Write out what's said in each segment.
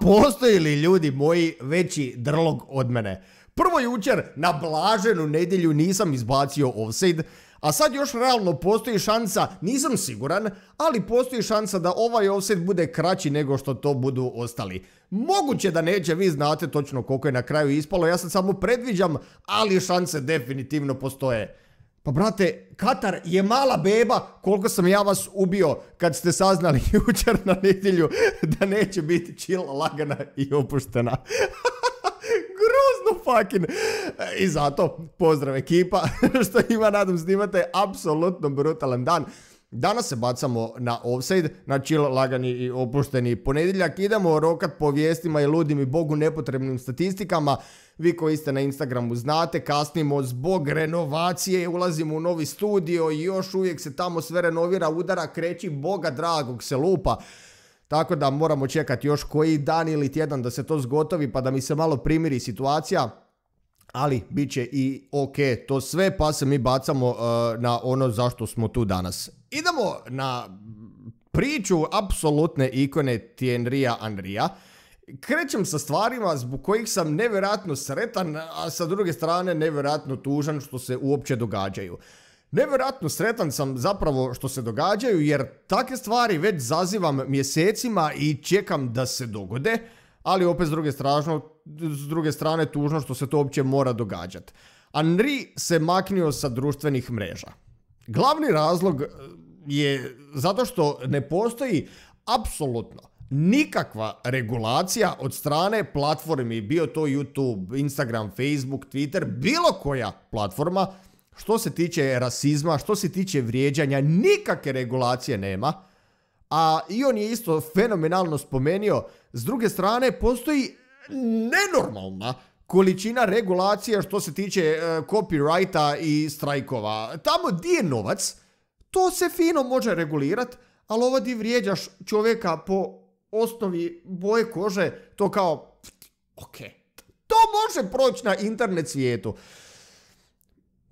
postoji li ljudi moji veći drlog od mene? Prvo jučer na blaženu nedjelju nisam izbacio offside, a sad još realno postoji šansa, nisam siguran, ali postoji šansa da ovaj offset bude kraći nego što to budu ostali. Moguće da neće, vi znate točno koliko je na kraju ispalo, ja sad samo predviđam, ali šanse definitivno postoje. Pa brate, Katar je mala beba koliko sam ja vas ubio kad ste saznali jučer na nedjelju da neće biti čila, lagana i opuštena. Grozno fucking. I zato pozdrav ekipa što ima nadam snimate apsolutno brutalan dan. Danas se bacamo na offside, na chill lagani i opušteni ponedjeljak. Idemo rokat po vijestima i ludim i bogu nepotrebnim statistikama. Vi koji ste na Instagramu znate, kasnimo zbog renovacije, ulazimo u novi studio i još uvijek se tamo sve renovira, udara, kreći, boga dragog se lupa. Tako da moramo čekati još koji dan ili tjedan da se to zgotovi pa da mi se malo primiri situacija ali bit će i ok to sve pa se mi bacamo eh, na ono zašto smo tu danas Idemo na priču apsolutne ikone Tienrija Anrija. Krećem sa stvarima zbog kojih sam nevjerojatno sretan, a sa druge strane nevjerojatno tužan što se uopće događaju. Nevjerojatno sretan sam zapravo što se događaju jer takve stvari već zazivam mjesecima i čekam da se dogode, ali opet s druge, s druge strane tužno što se to uopće mora događati. Anri se maknio sa društvenih mreža. Glavni razlog e, je zato što ne postoji apsolutno nikakva regulacija od strane platformi, bio to YouTube, Instagram, Facebook, Twitter, bilo koja platforma, što se tiče rasizma, što se tiče vrijeđanja, nikakve regulacije nema. A i on je isto fenomenalno spomenio, s druge strane postoji nenormalna količina regulacija što se tiče e, copyrighta i strajkova. Tamo di je novac, to se fino može regulirati, ali ovo di vrijeđaš čovjeka po osnovi boje kože, to kao, ok, to može proći na internet svijetu.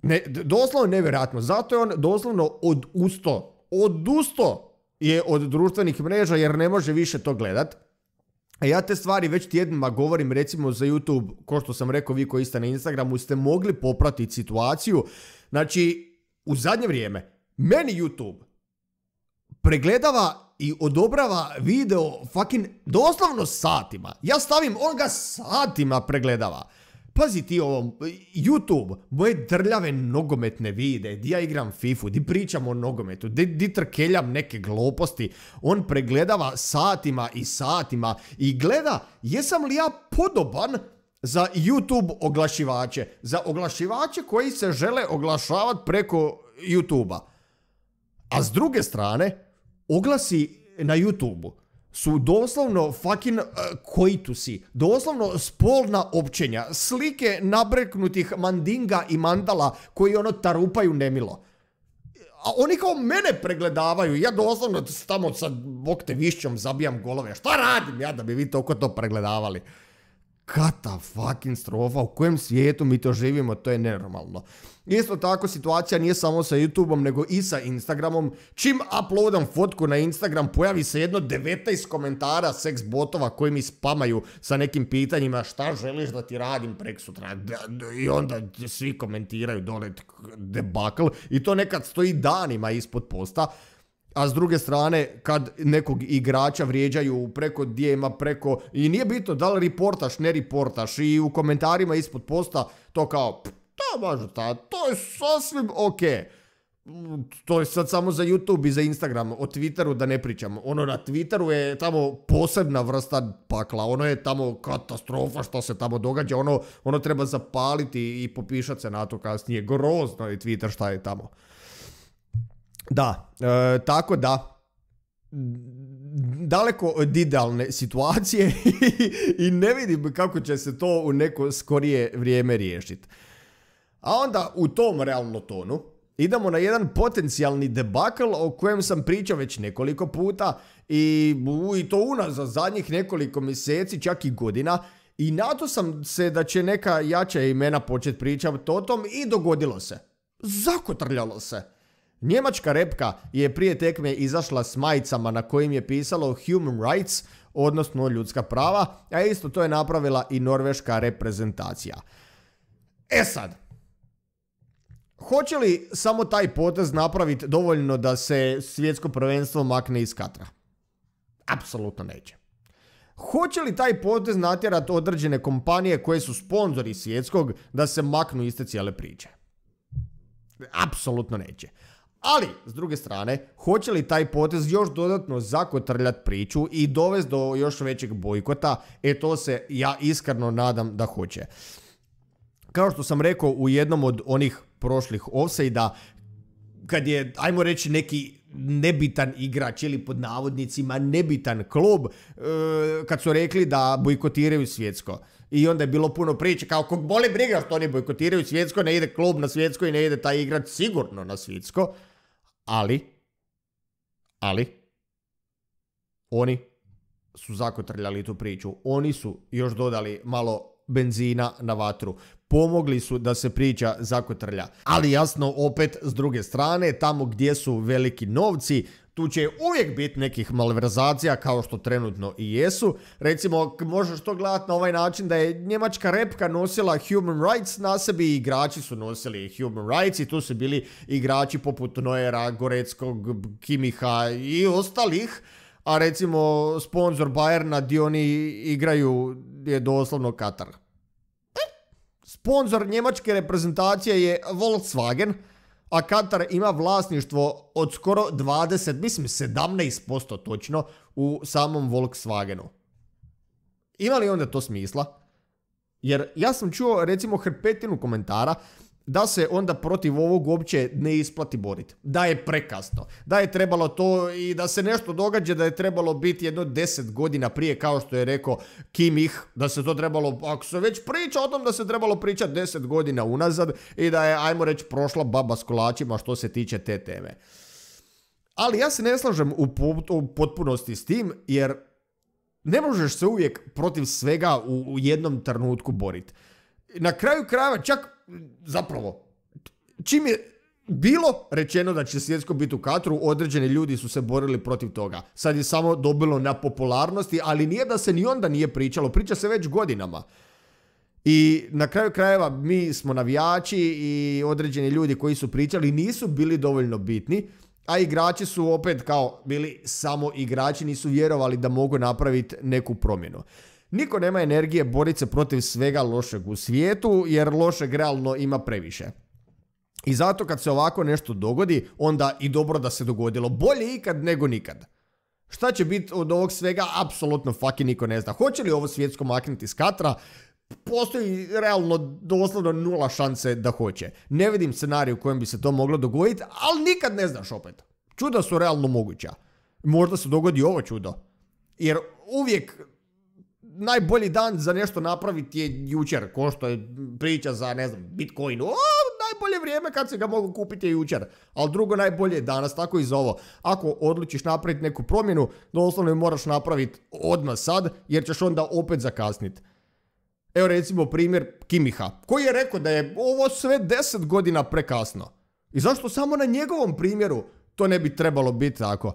Ne, doslovno nevjerojatno, zato je on doslovno odusto, odusto je od društvenih mreža jer ne može više to gledat. E ja te stvari već tjednima govorim recimo za YouTube, ko što sam rekao vi koji ste na Instagramu, ste mogli popratiti situaciju. Znači, u zadnje vrijeme, meni YouTube pregledava i odobrava video fucking doslovno satima. Ja stavim, on ga satima pregledava pazi ti ovo, YouTube, moje drljave nogometne vide, di ja igram Fifu, di pričam o nogometu, di, trkeljam neke gloposti. on pregledava satima i satima i gleda jesam li ja podoban za YouTube oglašivače, za oglašivače koji se žele oglašavati preko YouTube-a. A s druge strane, oglasi na youtube su doslovno fucking e, koitusi, doslovno spolna općenja, slike nabreknutih mandinga i mandala koji ono tarupaju nemilo. A oni kao mene pregledavaju, ja doslovno tamo sa bokte višćom zabijam golove, šta radim ja da bi vi toliko to pregledavali? kata fucking strofa, u kojem svijetu mi to živimo, to je nenormalno. Isto tako situacija nije samo sa YouTubeom, nego i sa Instagramom. Čim uploadam fotku na Instagram, pojavi se jedno 19 komentara seks botova koji mi spamaju sa nekim pitanjima šta želiš da ti radim prek sutra. I onda svi komentiraju dole debakl i to nekad stoji danima ispod posta a s druge strane kad nekog igrača vrijeđaju preko dijema, preko i nije bitno da li reportaš, ne reportaš i u komentarima ispod posta to kao to baš to je sasvim ok. Mm, to je sad samo za YouTube i za Instagram, o Twitteru da ne pričamo. Ono na Twitteru je tamo posebna vrsta pakla, ono je tamo katastrofa što se tamo događa, ono, ono treba zapaliti i popišati se na to kasnije. Grozno je Twitter šta je tamo. Da, e, tako da daleko od idealne situacije i ne vidim kako će se to u neko skorije vrijeme riješiti. A onda u tom realno tonu idemo na jedan potencijalni debakl o kojem sam pričao već nekoliko puta i, i to za zadnjih nekoliko mjeseci, čak i godina. I na sam se da će neka jača imena početi pričati o tom i dogodilo se. Zakotrljalo se. Njemačka repka je prije tekme izašla s majicama na kojim je pisalo Human Rights, odnosno ljudska prava, a isto to je napravila i norveška reprezentacija. E sad, hoće li samo taj potez napraviti dovoljno da se svjetsko prvenstvo makne iz Katra? Apsolutno neće. Hoće li taj potez natjerati određene kompanije koje su sponzori svjetskog da se maknu iste cijele priče? Apsolutno neće. Ali, s druge strane, hoće li taj potez još dodatno zakotrljat priču i dovesti do još većeg bojkota? E to se ja iskreno nadam da hoće. Kao što sam rekao u jednom od onih prošlih offside kad je, ajmo reći, neki nebitan igrač ili pod navodnicima nebitan klub e, kad su rekli da bojkotiraju svjetsko. I onda je bilo puno priče kao kog boli briga što oni bojkotiraju svjetsko, ne ide klub na svjetsko i ne ide taj igrač sigurno na svjetsko. Ali, ali, oni su zakotrljali tu priču. Oni su još dodali malo benzina na vatru. Pomogli su da se priča zakotrlja. Ali jasno, opet s druge strane, tamo gdje su veliki novci, tu će uvijek biti nekih malverzacija kao što trenutno i jesu. Recimo, možeš to gledati na ovaj način da je njemačka repka nosila human rights na sebi i igrači su nosili human rights i tu su bili igrači poput Noera, Goreckog, Kimiha i ostalih. A recimo, sponsor Bayerna di oni igraju je doslovno Katar. E, sponzor njemačke reprezentacije je Volkswagen, a Katar ima vlasništvo od skoro 20, mislim 17% točno u samom Volkswagenu. Ima li onda to smisla? Jer ja sam čuo recimo hrpetinu komentara da se onda protiv ovog uopće ne isplati boriti. Da je prekasno. Da je trebalo to i da se nešto događa, da je trebalo biti jedno deset godina prije, kao što je rekao Kim ih, da se to trebalo, ako se već priča o tom da se trebalo pričati deset godina unazad i da je, ajmo reći, prošla baba s kolačima što se tiče te teme. Ali ja se ne slažem u, potpunosti s tim, jer ne možeš se uvijek protiv svega u, u jednom trenutku boriti. Na kraju krajeva čak zapravo, čim je bilo rečeno da će svjetsko biti u Katru, određeni ljudi su se borili protiv toga. Sad je samo dobilo na popularnosti, ali nije da se ni onda nije pričalo, priča se već godinama. I na kraju krajeva mi smo navijači i određeni ljudi koji su pričali nisu bili dovoljno bitni, a igrači su opet kao bili samo igrači, nisu vjerovali da mogu napraviti neku promjenu. Niko nema energije boriti se protiv svega lošeg u svijetu, jer lošeg realno ima previše. I zato kad se ovako nešto dogodi, onda i dobro da se dogodilo. Bolje ikad nego nikad. Šta će biti od ovog svega, apsolutno fucking niko ne zna. Hoće li ovo svjetsko maknuti s katra? Postoji realno doslovno nula šanse da hoće. Ne vidim scenarij u kojem bi se to moglo dogoditi, ali nikad ne znaš opet. Čuda su realno moguća. Možda se dogodi ovo čudo. Jer uvijek najbolji dan za nešto napraviti je jučer, ko što je priča za, ne znam, Bitcoin. O, najbolje vrijeme kad se ga mogu kupiti je jučer, ali drugo najbolje je danas, tako i za ovo. Ako odlučiš napraviti neku promjenu, doslovno je moraš napraviti odmah sad, jer ćeš onda opet zakasniti. Evo recimo primjer Kimiha, koji je rekao da je ovo sve 10 godina prekasno. I zašto samo na njegovom primjeru to ne bi trebalo biti tako?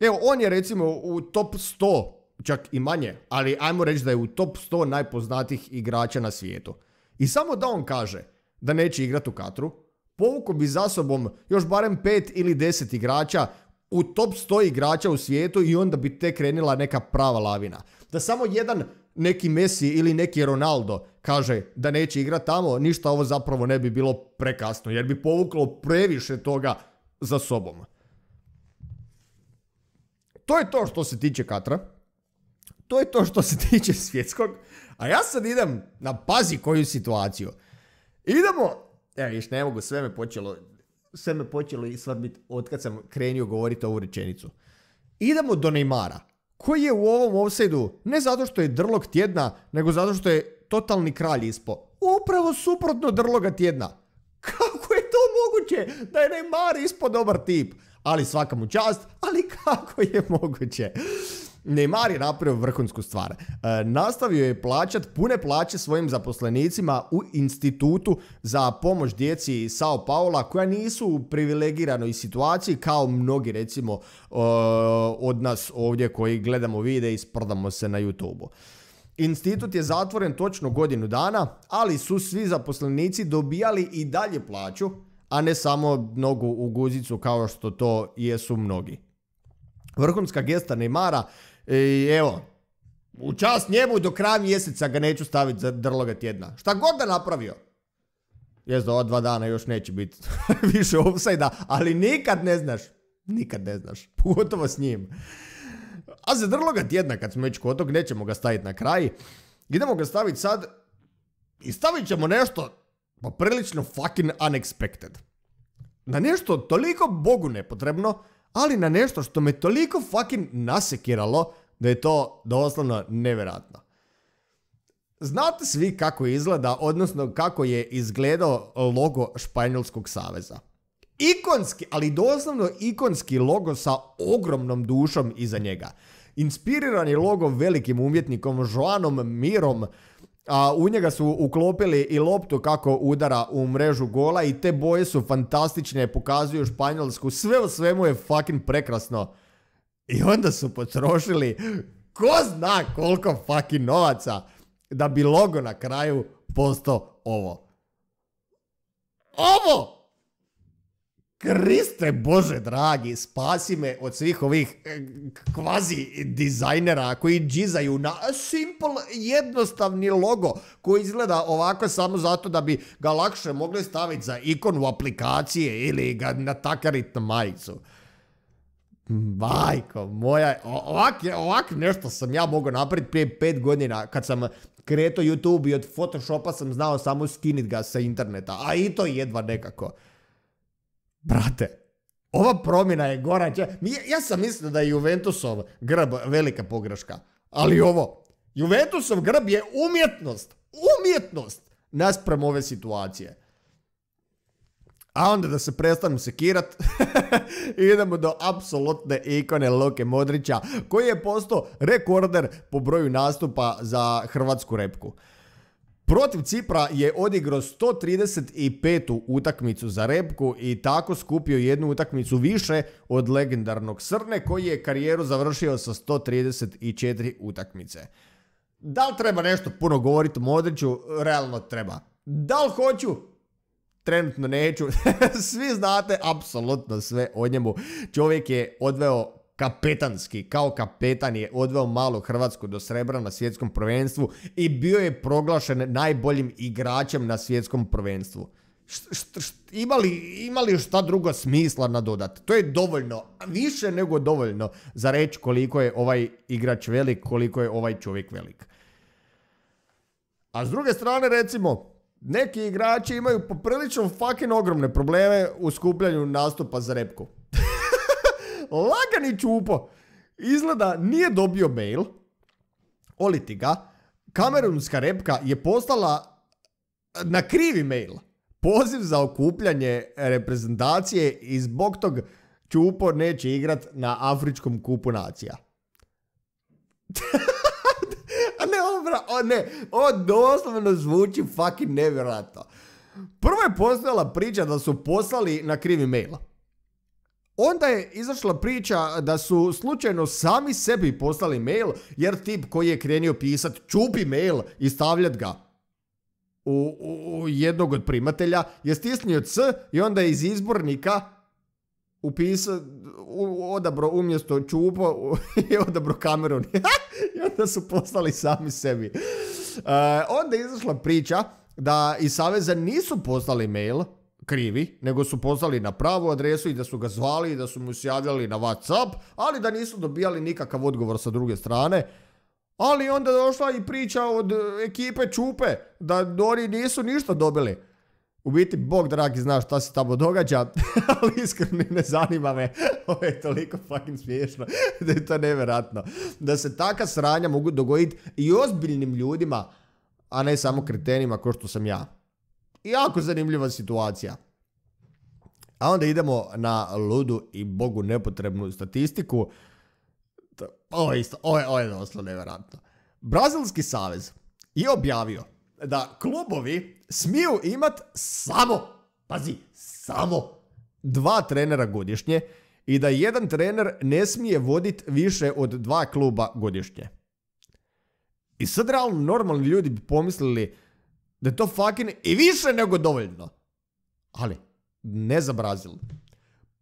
Evo, on je recimo u top 100 čak i manje, ali ajmo reći da je u top 100 najpoznatijih igrača na svijetu. I samo da on kaže da neće igrati u Katru, povuko bi za sobom još barem 5 ili 10 igrača u top 100 igrača u svijetu i onda bi te krenila neka prava lavina. Da samo jedan neki Messi ili neki Ronaldo kaže da neće igrati tamo, ništa ovo zapravo ne bi bilo prekasno jer bi povuklo previše toga za sobom. To je to što se tiče Katra to je to što se tiče svjetskog. A ja sad idem na pazi koju situaciju. Idemo, evo još ne mogu, sve me počelo, sve me počelo i sam krenio govoriti ovu rečenicu. Idemo do Neymara, koji je u ovom offside ne zato što je drlog tjedna, nego zato što je totalni kralj ispo. Upravo suprotno drloga tjedna. Kako je to moguće da je Neymar ispo dobar tip? Ali svaka mu čast, ali kako je moguće? Neymar je napravio vrhunsku stvar. E, nastavio je plaćati pune plaće svojim zaposlenicima u institutu za pomoć djeci Sao Paula koja nisu u privilegiranoj situaciji kao mnogi recimo e, od nas ovdje koji gledamo vide i sprdamo se na youtube Institut je zatvoren točno godinu dana, ali su svi zaposlenici dobijali i dalje plaću, a ne samo nogu u guzicu kao što to jesu mnogi. Vrhunska gesta Neymara i e, evo, u čast njemu do kraja mjeseca ga neću staviti za drloga tjedna. Šta god da napravio. Jest da ova dva dana još neće biti više offside ali nikad ne znaš. Nikad ne znaš. Pogotovo s njim. A za drloga tjedna kad smo već kod tog, nećemo ga staviti na kraj. Idemo ga staviti sad i stavit ćemo nešto poprilično fucking unexpected. Na nešto toliko Bogu nepotrebno, ali na nešto što me toliko fucking nasekiralo da je to doslovno nevjerojatno. Znate svi kako izgleda, odnosno kako je izgledao logo Španjolskog saveza. Ikonski, ali doslovno ikonski logo sa ogromnom dušom iza njega. Inspiriran je logo velikim umjetnikom Joanom Mirom, a, u njega su uklopili i loptu kako udara u mrežu gola i te boje su fantastične, pokazuju Španjolsku, sve u svemu je fucking prekrasno. I onda su potrošili ko zna koliko fucking novaca da bi logo na kraju postao ovo. Ovo! Kriste Bože dragi, spasi me od svih ovih eh, kvazi dizajnera koji džizaju na simple jednostavni logo koji izgleda ovako samo zato da bi ga lakše mogli staviti za ikonu aplikacije ili ga natakariti na majicu. Bajko moja, ovak, ovak nešto sam ja mogao napraviti prije pet godina kad sam kreto YouTube i od Photoshopa sam znao samo skinit ga sa interneta, a i to jedva nekako brate, ova promjena je gora. Ja sam mislio da je Juventusov grb velika pogreška, ali ovo, Juventusov grb je umjetnost, umjetnost naspram ove situacije. A onda da se prestanu sekirat, idemo do apsolutne ikone Loke Modrića, koji je postao rekorder po broju nastupa za hrvatsku repku. Protiv Cipra je odigrao 135. utakmicu za repku i tako skupio jednu utakmicu više od legendarnog Srne koji je karijeru završio sa 134 utakmice. Da li treba nešto puno govoriti Modriću? Realno treba. Da li hoću? Trenutno neću. Svi znate apsolutno sve o njemu. Čovjek je odveo kapetanski, kao kapetan je odveo malu Hrvatsku do srebra na svjetskom prvenstvu i bio je proglašen najboljim igračem na svjetskom prvenstvu. Ima li imali, šta drugo smisla dodat? To je dovoljno, više nego dovoljno za reći koliko je ovaj igrač velik, koliko je ovaj čovjek velik. A s druge strane recimo, neki igrači imaju poprilično fucking ogromne probleme u skupljanju nastupa za repku lagani čupo. Izgleda nije dobio mail. Oliti ga. Kamerunska repka je poslala eh, na krivi mail. Poziv za okupljanje reprezentacije i zbog tog Čupo neće igrat na afričkom kupu nacija. A ne, ovo, ne, ovo doslovno zvuči fucking nevjerojatno. Prvo je postojala priča da su poslali na krivi mail. Onda je izašla priča da su slučajno sami sebi poslali mail jer tip koji je krenio pisat čupi mail i stavljat ga u, jednog od primatelja je stisnio C i onda je iz izbornika odabro umjesto čupo i odabro kameru. I onda su poslali sami sebi. E, onda je izašla priča da iz Saveza nisu poslali mail krivi, nego su pozvali na pravu adresu i da su ga zvali i da su mu se javljali na Whatsapp, ali da nisu dobijali nikakav odgovor sa druge strane. Ali onda došla i priča od e, ekipe Čupe, da oni nisu ništa dobili. U biti, bog dragi zna šta se tamo događa, ali iskreno ne zanima me. Ovo je toliko fucking smiješno da je to nevjerojatno. Da se taka sranja mogu dogoditi i ozbiljnim ljudima, a ne samo kretenima kao što sam ja. Jako zanimljiva situacija. A onda idemo na ludu i bogu nepotrebnu statistiku. Ovo je isto, ovo je, ovo nevjerojatno. Brazilski savez je objavio da klubovi smiju imat samo, pazi, samo dva trenera godišnje i da jedan trener ne smije vodit više od dva kluba godišnje. I sad realno normalni ljudi bi pomislili da je to fucking i više nego dovoljno. Ali, ne za Brazil.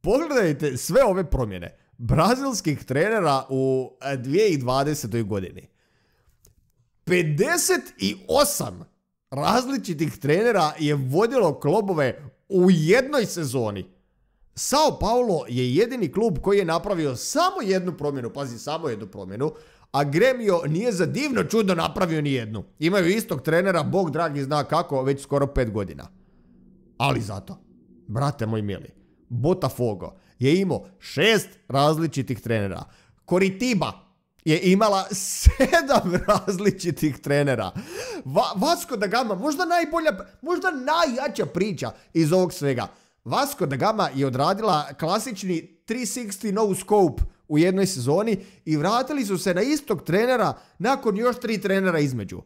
Pogledajte sve ove promjene brazilskih trenera u 2020. E, godini. 58 različitih trenera je vodilo klubove u jednoj sezoni. Sao Paulo je jedini klub koji je napravio samo jednu promjenu, pazi, samo jednu promjenu, a Gremio nije za divno čudo napravio nijednu. Imaju istog trenera, bog dragi zna kako, već skoro pet godina. Ali zato, brate moj mili, Botafogo je imao šest različitih trenera. Koritiba je imala sedam različitih trenera. Va Vasco da Gama, možda najbolja, možda najjača priča iz ovog svega. Vasco da Gama je odradila klasični 360 no scope u jednoj sezoni i vratili su se na istog trenera nakon još tri trenera između.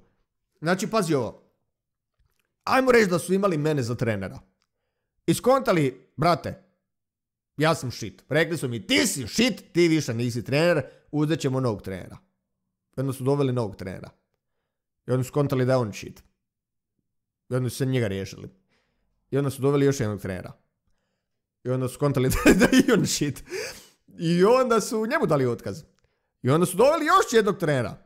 Znači, pazi ovo. Ajmo reći da su imali mene za trenera. Iskontali, brate, ja sam shit. Rekli su mi, ti si shit, ti više nisi trener, uzet ćemo novog trenera. I onda su doveli novog trenera. I onda su kontali da je on shit. I onda su se njega riješili. I onda su doveli još jednog trenera. I onda su kontali da je on shit. I onda su njemu dali otkaz. I onda su doveli još jednog trenera.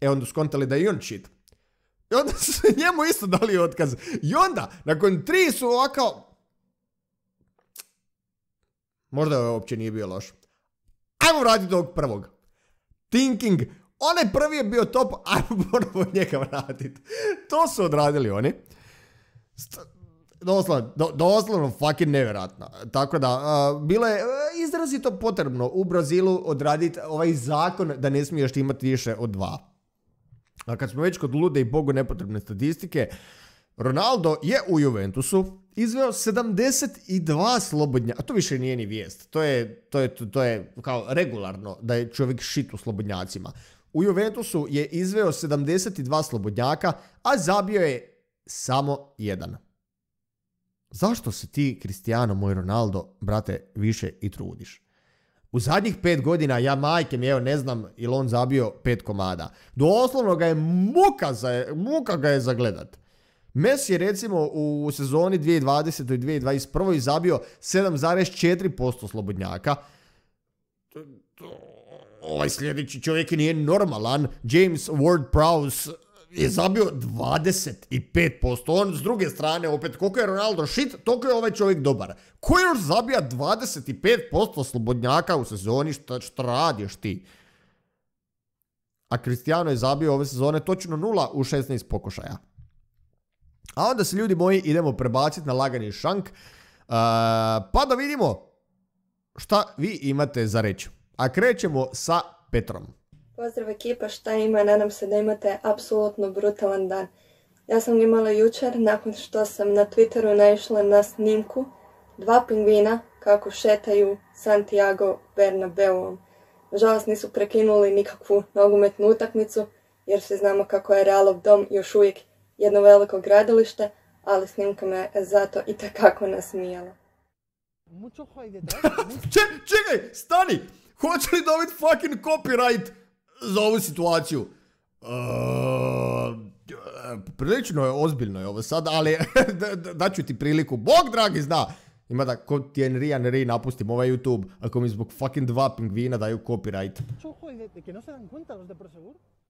E onda su kontali da je i on shit. I onda su njemu isto dali otkaz. I onda, nakon tri su ovako... Možda je uopće nije bio loš. Ajmo vratiti ovog prvog. Thinking. Onaj prvi je bio top, ajmo ponovo njega vratiti. To su odradili oni doslovno, do, doslovno fucking nevjerojatno. Tako da, bilo je e, izrazito potrebno u Brazilu odraditi ovaj zakon da ne smiješ imati više od dva. A kad smo već kod lude i bogu nepotrebne statistike, Ronaldo je u Juventusu izveo 72 slobodnja, A to više nije ni vijest. To je, to je, to je kao regularno da je čovjek šit u slobodnjacima. U Juventusu je izveo 72 slobodnjaka, a zabio je samo jedan zašto se ti, Cristiano, moj Ronaldo, brate, više i trudiš? U zadnjih pet godina, ja majke mi, evo ne znam, ili on zabio pet komada. Doslovno ga je muka, za, muka ga je zagledat. Messi je recimo u sezoni 2020. i 2021. zabio 7,4% slobodnjaka. Ovaj sljedeći čovjek nije normalan. James Ward-Prowse je zabio 25%. On s druge strane, opet, koliko je Ronaldo shit, toliko je ovaj čovjek dobar. Ko još zabija 25% slobodnjaka u sezoni, što radiš ti? A Cristiano je zabio ove sezone točno 0 u 16 pokušaja. A onda se ljudi moji idemo prebaciti na lagani šank. pa da vidimo šta vi imate za reći. A krećemo sa Petrom. Pozdrav ekipa, šta ima? Nadam se da imate apsolutno brutalan dan. Ja sam imala jučer nakon što sam na Twitteru naišla na snimku dva pingvina kako šetaju Santiago Bernabeuom. Nažalost nisu prekinuli nikakvu nogometnu utakmicu jer se znamo kako je Realov dom još uvijek jedno veliko gradilište, ali snimka me zato i takako nasmijala. Čekaj, čekaj, stani! Hoće li dobit fucking copyright? za ovu situaciju. prilično je ozbiljno je ovo sad, ali daću ti priliku. Bog dragi zna! Ima da ko ti Henry Henry napustim ovaj YouTube, ako mi zbog fucking dva pingvina daju copyright.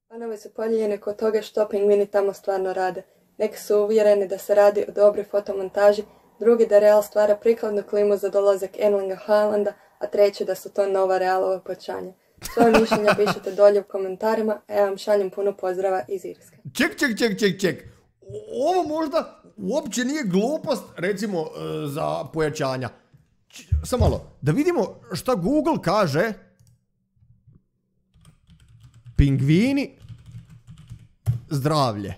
Fanovi su podijeljeni kod toga što pingvini tamo stvarno rade. Neki su uvjereni da se radi o dobri fotomontaži, drugi da Real stvara prikladnu klimu za dolazak Enlinga Haalanda, a treći da su to nova Realova počanja. Svoje mišljenje pišete dolje u komentarima, Evo vam šaljem puno pozdrava iz Irske. Ček, ček, ček, ček, ček. Ovo možda uopće nije glupost, recimo, e, za pojačanja. Samo malo, da vidimo šta Google kaže. Pingvini, zdravlje.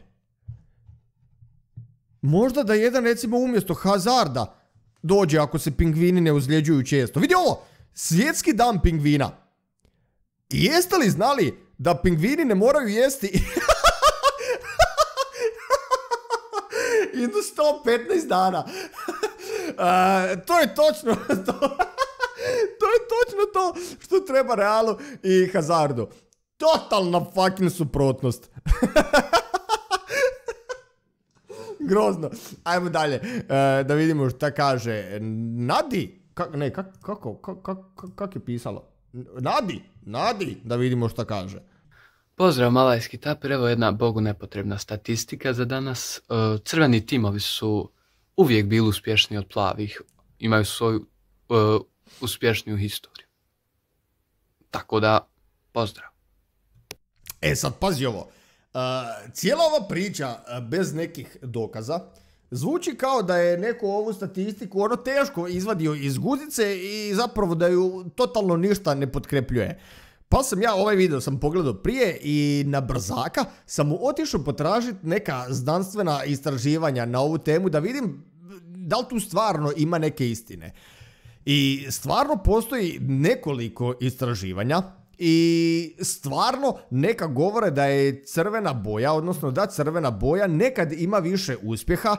Možda da jedan recimo umjesto hazarda dođe ako se pingvini ne uzljeđuju često. Vidi ovo, svjetski dan pingvina. Jeste li znali da pingvini ne moraju jesti? Idu 115 dana. to je točno to. to je točno to što treba Realu i Hazardu. Totalna fucking suprotnost. Grozno. Ajmo dalje. E, da vidimo šta kaže. Nadi? ne, kako? je pisalo? Nadi, nadi da vidimo šta kaže. Pozdrav malajski tapir, evo jedna bogu nepotrebna statistika za danas. E, crveni timovi su uvijek bili uspješni od plavih, imaju svoju uh, uspješniju historiju. Tako da, pozdrav. E sad, pazi ovo. E, cijela ova priča bez nekih dokaza Zvuči kao da je neko ovu statistiku ono teško izvadio iz guzice i zapravo da ju totalno ništa ne potkrepljuje. Pa sam ja ovaj video sam pogledao prije i na brzaka sam otišao potražiti neka znanstvena istraživanja na ovu temu da vidim da li tu stvarno ima neke istine. I stvarno postoji nekoliko istraživanja i stvarno neka govore da je crvena boja, odnosno da crvena boja nekad ima više uspjeha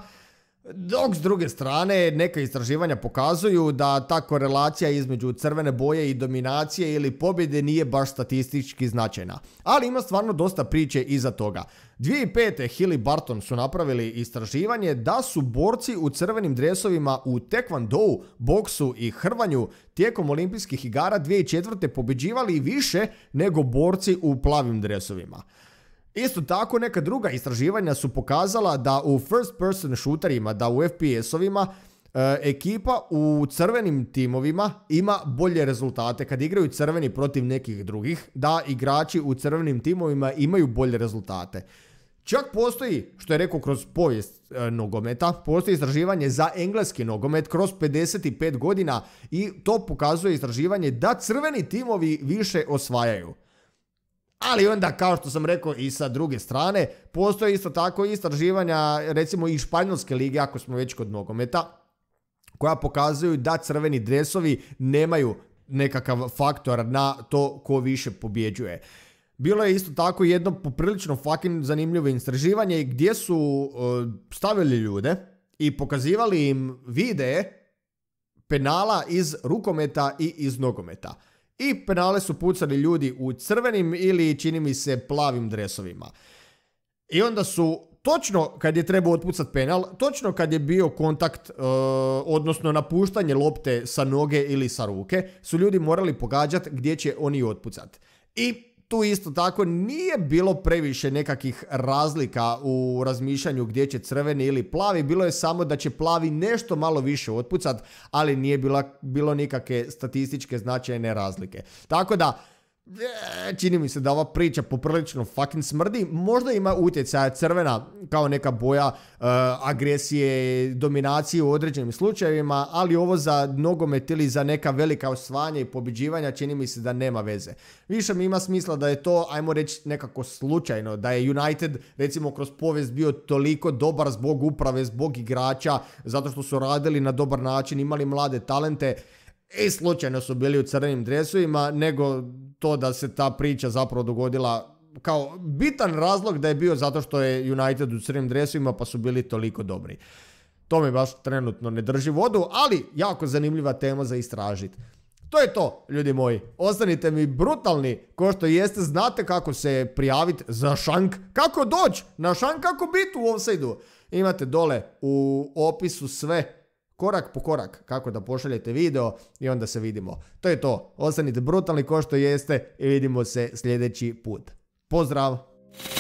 dok s druge strane neka istraživanja pokazuju da ta korelacija između crvene boje i dominacije ili pobjede nije baš statistički značajna. Ali ima stvarno dosta priče iza toga. 2005. Hill Barton su napravili istraživanje da su borci u crvenim dresovima u Tekvandou, boksu i hrvanju tijekom olimpijskih igara 2004. pobeđivali više nego borci u plavim dresovima. Isto tako neka druga istraživanja su pokazala da u first person shooterima, da u FPS-ovima eh, ekipa u crvenim timovima ima bolje rezultate kad igraju crveni protiv nekih drugih, da igrači u crvenim timovima imaju bolje rezultate. Čak postoji, što je rekao kroz povijest eh, nogometa, postoji istraživanje za engleski nogomet kroz 55 godina i to pokazuje istraživanje da crveni timovi više osvajaju. Ali onda, kao što sam rekao i sa druge strane, postoje isto tako istraživanja, recimo i španjolske lige, ako smo već kod nogometa, koja pokazuju da crveni dresovi nemaju nekakav faktor na to ko više pobjeđuje. Bilo je isto tako jedno poprilično fucking zanimljivo istraživanje gdje su e, stavili ljude i pokazivali im videe penala iz rukometa i iz nogometa. I penale su pucali ljudi u crvenim ili čini mi se plavim dresovima. I onda su točno kad je trebao otpucat penal, točno kad je bio kontakt, e, odnosno napuštanje lopte sa noge ili sa ruke, su ljudi morali pogađati gdje će oni otpucat. I tu isto tako nije bilo previše nekakih razlika u razmišljanju gdje će crveni ili plavi, bilo je samo da će plavi nešto malo više otpucat, ali nije bilo nikakve statističke značajne razlike. Tako da, E, čini mi se da ova priča poprilično fucking smrdi. Možda ima utjecaja crvena kao neka boja e, agresije, dominacije u određenim slučajevima, ali ovo za nogomet ili za neka velika osvanja i pobiđivanja čini mi se da nema veze. Više mi ima smisla da je to, ajmo reći, nekako slučajno, da je United recimo kroz povijest bio toliko dobar zbog uprave, zbog igrača, zato što su radili na dobar način, imali mlade talente i e, slučajno su bili u crnim dresovima, nego to da se ta priča zapravo dogodila kao bitan razlog da je bio zato što je United u crnim dresovima pa su bili toliko dobri. To mi baš trenutno ne drži vodu, ali jako zanimljiva tema za istražiti. To je to, ljudi moji. Ostanite mi brutalni ko što jeste. Znate kako se prijaviti za šank, kako doći na šank, kako biti u offside Imate dole u opisu sve korak po korak kako da pošaljete video i onda se vidimo. To je to. Ostanite brutalni ko što jeste i vidimo se sljedeći put. Pozdrav!